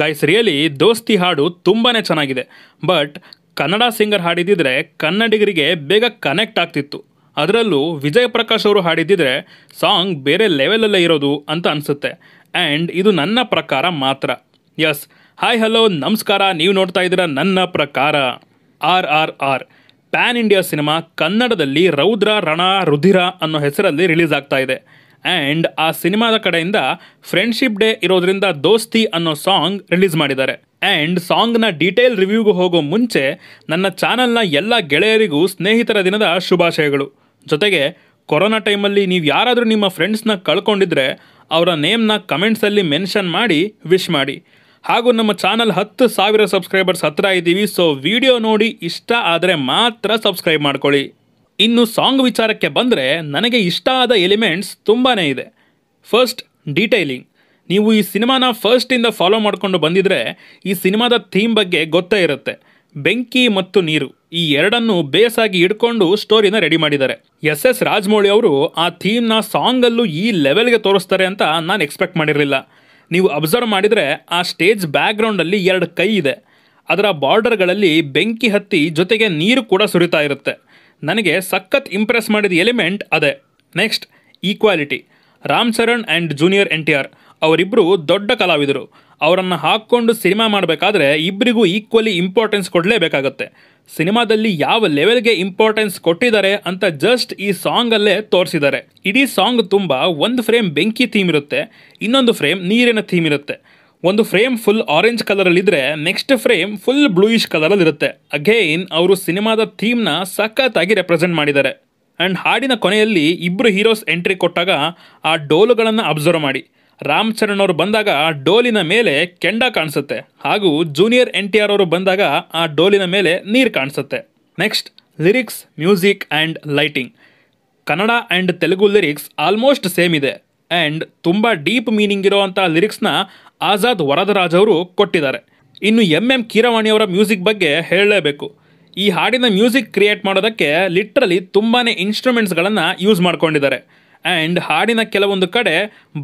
guys really ದೋಸ್ತಿ ಹಾಡು ತುಂಬಾ ಚೆನ್ನಾಗಿದೆ ಬಟ್ ಕನ್ನಡ ಸಿಂಗರ್ ಹಾಡಿದ್ದಿದ್ರೆ ಕನ್ನಡಿಗರಿಗೆ ಬೇಗ ಕನೆಕ್ಟ್ ಆಗ್ತಿತ್ತು ಅದರಲ್ಲೂ ವಿಜಯ್ ಪ್ರಕಾಶ್ ಅವರು ಹಾಡಿದ್ದಿದ್ರೆ ಸಾಂಗ್ ಬೇರೆ ಲೆವೆಲಲ್ಲೇ ಇರೋದು ಅಂತ ಅನಿಸುತ್ತೆ ಆ್ಯಂಡ್ ಇದು ನನ್ನ ಪ್ರಕಾರ ಮಾತ್ರ ಎಸ್ ಹಾಯ್ ಹಲೋ ನಮಸ್ಕಾರ ನೀವು ನೋಡ್ತಾ ಇದ್ದೀರ ನನ್ನ ಪ್ರಕಾರ R R R pan India cinema ಕನ್ನಡದಲ್ಲಿ ರೌದ್ರ ರಣ ರುಧಿರ ಅನ್ನೋ ಹೆಸರಲ್ಲಿ ರಿಲೀಸ್ ಆಗ್ತಾ ಇದೆ ಆ್ಯಂಡ್ ಆ ಸಿನಿಮಾದ ಕಡೆಯಿಂದ ಫ್ರೆಂಡ್ಶಿಪ್ ಡೇ ಇರೋದ್ರಿಂದ ದೋಸ್ತಿ ಅನ್ನೋ ಸಾಂಗ್ ರಿಲೀಸ್ ಮಾಡಿದ್ದಾರೆ ಆ್ಯಂಡ್ ಸಾಂಗ್ನ ಡೀಟೇಲ್ ರಿವ್ಯೂಗೂ ಹೋಗೋ ಮುಂಚೆ ನನ್ನ ಚಾನಲ್ನ ಎಲ್ಲ ಗೆಳೆಯರಿಗೂ ಸ್ನೇಹಿತರ ದಿನದ ಶುಭಾಶಯಗಳು ಜೊತೆಗೆ ಕೊರೋನಾ ಟೈಮಲ್ಲಿ ನೀವು ಯಾರಾದರೂ ನಿಮ್ಮ ಫ್ರೆಂಡ್ಸ್ನ ಕಳ್ಕೊಂಡಿದ್ರೆ ಅವರ ನೇಮ್ನ ಕಮೆಂಟ್ಸಲ್ಲಿ ಮೆನ್ಷನ್ ಮಾಡಿ ವಿಶ್ ಮಾಡಿ ಹಾಗೂ ನಮ್ಮ ಚಾನಲ್ ಹತ್ತು ಸಾವಿರ ಸಬ್ಸ್ಕ್ರೈಬರ್ಸ್ ಹತ್ತಿರ ಇದ್ದೀವಿ ಸೊ ವಿಡಿಯೋ ನೋಡಿ ಇಷ್ಟ ಆದರೆ ಮಾತ್ರ ಸಬ್ಸ್ಕ್ರೈಬ್ ಮಾಡ್ಕೊಳ್ಳಿ ಇನ್ನು ಸಾಂಗ್ ವಿಚಾರಕ್ಕೆ ಬಂದರೆ ನನಗೆ ಇಷ್ಟ ಆದ ಎಲಿಮೆಂಟ್ಸ್ ತುಂಬಾ ಇದೆ ಫಸ್ಟ್ ಡೀಟೈಲಿಂಗ್ ನೀವು ಈ ಸಿನಿಮಾನ ಫಸ್ಟಿಂದ ಫಾಲೋ ಮಾಡಿಕೊಂಡು ಬಂದಿದ್ರೆ ಈ ಸಿನಿಮಾದ ಥೀಮ್ ಬಗ್ಗೆ ಗೊತ್ತೇ ಇರುತ್ತೆ ಬೆಂಕಿ ಮತ್ತು ನೀರು ಈ ಎರಡನ್ನು ಬೇಸಾಗಿ ಇಟ್ಕೊಂಡು ಸ್ಟೋರಿನ ರೆಡಿ ಮಾಡಿದ್ದಾರೆ ಎಸ್ ಎಸ್ ರಾಜಮೌಳಿ ಅವರು ಆ ಥೀಮ್ನ ಸಾಂಗಲ್ಲೂ ಈ ಲೆವೆಲ್ಗೆ ತೋರಿಸ್ತಾರೆ ಅಂತ ನಾನು ಎಕ್ಸ್ಪೆಕ್ಟ್ ಮಾಡಿರಲಿಲ್ಲ ನೀವು ಅಬ್ಸರ್ವ್ ಮಾಡಿದರೆ ಆ ಸ್ಟೇಜ್ ಬ್ಯಾಕ್ಗ್ರೌಂಡಲ್ಲಿ ಎರಡು ಕೈ ಇದೆ ಅದರ ಬಾರ್ಡರ್ಗಳಲ್ಲಿ ಬೆಂಕಿ ಹತ್ತಿ ಜೊತೆಗೆ ನೀರು ಕೂಡ ಸುರಿತಾ ಇರುತ್ತೆ ನನಗೆ ಸಖತ್ ಇಂಪ್ರೆಸ್ ಮಾಡಿದ ಎಲಿಮೆಂಟ್ ಅದೇ next equality Ram Charan and junior N T R ಅವರಿಬ್ಬರು ದೊಡ್ಡ ಕಲಾವಿದರು ಅವರನ್ನು ಹಾಕ್ಕೊಂಡು ಸಿನಿಮಾ ಮಾಡಬೇಕಾದ್ರೆ ಇಬ್ಬರಿಗೂ ಈಕ್ವಲಿ ಇಂಪಾರ್ಟೆನ್ಸ್ ಕೊಡಲೇಬೇಕಾಗತ್ತೆ ಸಿನಿಮಾದಲ್ಲಿ ಯಾವ ಲೆವೆಲ್ಗೆ ಇಂಪಾರ್ಟೆನ್ಸ್ ಕೊಟ್ಟಿದ್ದಾರೆ ಅಂತ ಜಸ್ಟ್ ಈ ಸಾಂಗಲ್ಲೇ ತೋರಿಸಿದ್ದಾರೆ ಇಡೀ ಸಾಂಗ್ ತುಂಬ ಒಂದು ಫ್ರೇಮ್ ಬೆಂಕಿ ಥೀಮ್ ಇರುತ್ತೆ ಇನ್ನೊಂದು ಫ್ರೇಮ್ ನೀರಿನ ಥೀಮ್ ಇರುತ್ತೆ ಒಂದು ಫ್ರೇಮ್ ಫುಲ್ ಆರೆಂಜ್ ಕಲರಲ್ಲಿ ಇದ್ರೆ ನೆಕ್ಸ್ಟ್ ಫ್ರೇಮ್ ಫುಲ್ ಬ್ಲೂಯಿಶ್ ಕಲರಲ್ಲಿ ಇರುತ್ತೆ ಅಗೇನ್ ಅವರು ಸಿನಿಮಾದ ಥೀಮ್ನ ಸಖತ್ತಾಗಿ ರೆಪ್ರೆಸೆಂಟ್ ಮಾಡಿದ್ದಾರೆ ಆ್ಯಂಡ್ ಹಾಡಿನ ಕೊನೆಯಲ್ಲಿ ಇಬ್ಬರು ಹೀರೋಸ್ ಎಂಟ್ರಿ ಕೊಟ್ಟಾಗ ಆ ಡೋಲುಗಳನ್ನು ಅಬ್ಸರ್ವ್ ಮಾಡಿ ರಾಮ್ ಚರಣ್ ಅವರು ಬಂದಾಗ ಆ ಡೋಲಿನ ಮೇಲೆ ಕೆಂಡ ಕಾಣಿಸುತ್ತೆ ಹಾಗೂ ಜೂನಿಯರ್ ಎನ್ ಟಿ ಆರ್ ಅವರು ಬಂದಾಗ ಆ ಡೋಲಿನ ಮೇಲೆ ನೀರು ಕಾಣಿಸುತ್ತೆ next lyrics music and lighting Kannada and Telugu lyrics almost same ಇದೆ ಆ್ಯಂಡ್ ತುಂಬ ಡೀಪ್ ಮೀನಿಂಗ್ ಇರೋವಂಥ ಲಿರಿಕ್ಸ್ನ ಆಜಾದ್ ವರದರಾಜ್ ಅವರು ಕೊಟ್ಟಿದ್ದಾರೆ ಇನ್ನು ಎಮ್ ಎಮ್ ಕೀರವಾಣಿಯವರ ಮ್ಯೂಸಿಕ್ ಬಗ್ಗೆ ಹೇಳಲೇಬೇಕು ಈ ಹಾಡಿನ ಮ್ಯೂಸಿಕ್ ಕ್ರಿಯೇಟ್ ಮಾಡೋದಕ್ಕೆ ಲಿಟ್ರಲಿ ತುಂಬಾ ಇನ್ಸ್ಟ್ರೂಮೆಂಟ್ಸ್ಗಳನ್ನು ಯೂಸ್ ಮಾಡ್ಕೊಂಡಿದ್ದಾರೆ ಆ್ಯಂಡ್ ಹಾಡಿನ ಕೆಲವೊಂದು ಕಡೆ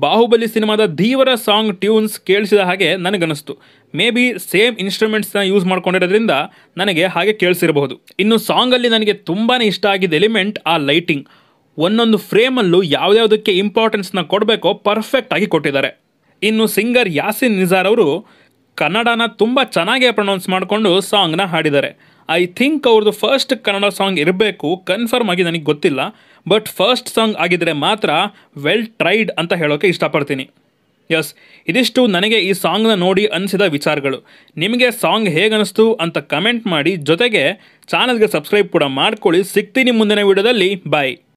ಬಾಹುಬಲಿ ಸಿನಿಮಾದ ಧೀವರ ಸಾಂಗ್ ಟ್ಯೂನ್ಸ್ ಕೇಳಿಸಿದ ಹಾಗೆ ನನಗನ್ನಿಸ್ತು ಮೇ ಬಿ ಸೇಮ್ ಇನ್ಸ್ಟ್ರೂಮೆಂಟ್ಸ್ನ ಯೂಸ್ ಮಾಡ್ಕೊಂಡಿರೋದ್ರಿಂದ ನನಗೆ ಹಾಗೆ ಕೇಳಿಸಿರಬಹುದು ಇನ್ನು ಸಾಂಗಲ್ಲಿ ನನಗೆ ತುಂಬಾ ಇಷ್ಟ ಆಗಿದ್ದ ಎಲಿಮೆಂಟ್ ಆ ಲೈಟಿಂಗ್ ಒಂದೊಂದು ಫ್ರೇಮಲ್ಲೂ ಯಾವುದ್ಯಾವುದಕ್ಕೆ ಇಂಪಾರ್ಟೆನ್ಸ್ನ ಕೊಡಬೇಕೋ ಪರ್ಫೆಕ್ಟಾಗಿ ಕೊಟ್ಟಿದ್ದಾರೆ ಇನ್ನು ಸಿಂಗರ್ ಯಾಸಿನ್ ನಿಜಾರ್ ಅವರು ಕನ್ನಡನ ತುಂಬ ಚೆನ್ನಾಗೇ ಪ್ರೊನೌನ್ಸ್ ಮಾಡಿಕೊಂಡು ಸಾಂಗ್ನ ಹಾಡಿದ್ದಾರೆ ಐ ಥಿಂಕ್ ಅವ್ರದ್ದು ಫಸ್ಟ್ ಕನ್ನಡ ಸಾಂಗ್ ಇರಬೇಕು ಕನ್ಫರ್ಮ್ ಆಗಿ ನನಗೆ ಗೊತ್ತಿಲ್ಲ ಬಟ್ ಫಸ್ಟ್ ಸಾಂಗ್ ಆಗಿದ್ದರೆ ಮಾತ್ರ ವೆಲ್ ಟ್ರೈಡ್ ಅಂತ ಹೇಳೋಕ್ಕೆ ಇಷ್ಟಪಡ್ತೀನಿ ಎಸ್ ಇದಿಷ್ಟು ನನಗೆ ಈ ಸಾಂಗ್ನ ನೋಡಿ ಅನಿಸಿದ ವಿಚಾರಗಳು ನಿಮಗೆ ಸಾಂಗ್ ಹೇಗನಿಸ್ತು ಅಂತ ಕಮೆಂಟ್ ಮಾಡಿ ಜೊತೆಗೆ ಚಾನಲ್ಗೆ ಸಬ್ಸ್ಕ್ರೈಬ್ ಕೂಡ ಮಾಡ್ಕೊಳ್ಳಿ ಸಿಗ್ತೀನಿ ಮುಂದಿನ ವಿಡಿಯೋದಲ್ಲಿ ಬಾಯ್